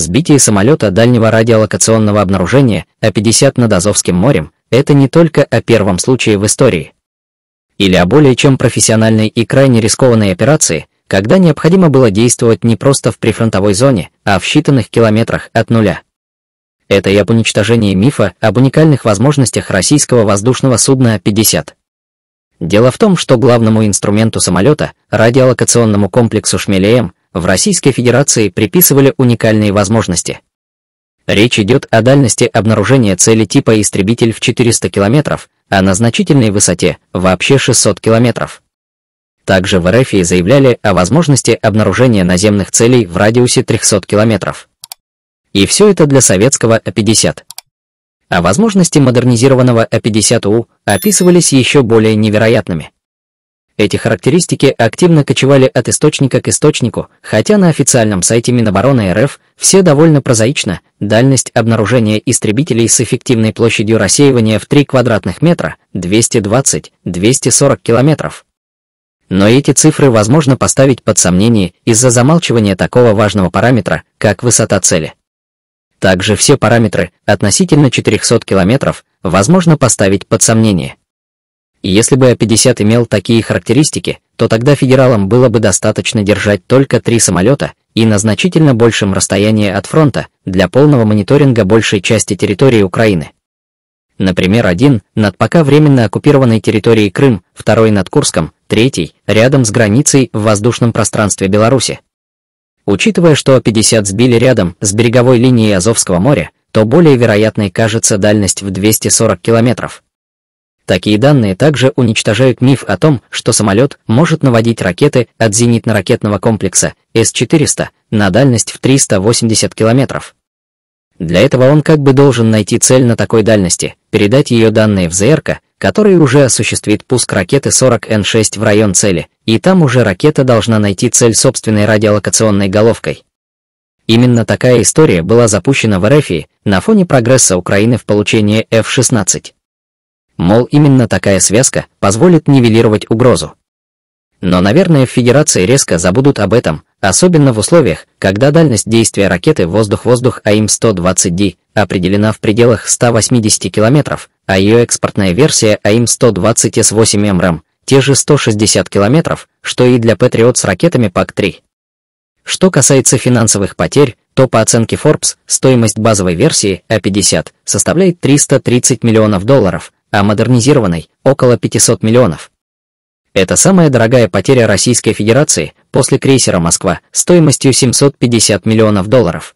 Сбитие самолета дальнего радиолокационного обнаружения А-50 над Азовским морем – это не только о первом случае в истории. Или о более чем профессиональной и крайне рискованной операции, когда необходимо было действовать не просто в прифронтовой зоне, а в считанных километрах от нуля. Это и об уничтожении мифа об уникальных возможностях российского воздушного судна А-50. Дело в том, что главному инструменту самолета, радиолокационному комплексу «Шмелеем», в Российской Федерации приписывали уникальные возможности. Речь идет о дальности обнаружения цели типа истребитель в 400 км, а на значительной высоте вообще 600 км. Также в РФ заявляли о возможности обнаружения наземных целей в радиусе 300 км. И все это для советского А-50. О а возможности модернизированного А-50У описывались еще более невероятными – эти характеристики активно кочевали от источника к источнику, хотя на официальном сайте Минобороны РФ все довольно прозаично. Дальность обнаружения истребителей с эффективной площадью рассеивания в 3 квадратных метра – 220-240 километров. Но эти цифры возможно поставить под сомнение из-за замалчивания такого важного параметра, как высота цели. Также все параметры относительно 400 километров возможно поставить под сомнение если бы А-50 имел такие характеристики, то тогда федералам было бы достаточно держать только три самолета и на значительно большем расстоянии от фронта для полного мониторинга большей части территории Украины. Например, один над пока временно оккупированной территорией Крым, второй над Курском, третий рядом с границей в воздушном пространстве Беларуси. Учитывая, что А-50 сбили рядом с береговой линией Азовского моря, то более вероятной кажется дальность в 240 километров. Такие данные также уничтожают миф о том, что самолет может наводить ракеты от зенитно-ракетного комплекса С-400 на дальность в 380 километров. Для этого он как бы должен найти цель на такой дальности, передать ее данные в ЗРК, который уже осуществит пуск ракеты 40Н6 в район цели, и там уже ракета должна найти цель собственной радиолокационной головкой. Именно такая история была запущена в РФ на фоне прогресса Украины в получении F-16. Мол, именно такая связка позволит нивелировать угрозу. Но, наверное, в Федерации резко забудут об этом, особенно в условиях, когда дальность действия ракеты «Воздух-воздух» АИМ-120D определена в пределах 180 км, а ее экспортная версия АИМ-120С8МРАМ эм те же 160 км, что и для «Патриот» с ракетами ПАК-3. Что касается финансовых потерь, то по оценке Forbes стоимость базовой версии А-50 составляет 330 миллионов долларов, а модернизированной – около 500 миллионов. Это самая дорогая потеря Российской Федерации после крейсера «Москва» стоимостью 750 миллионов долларов.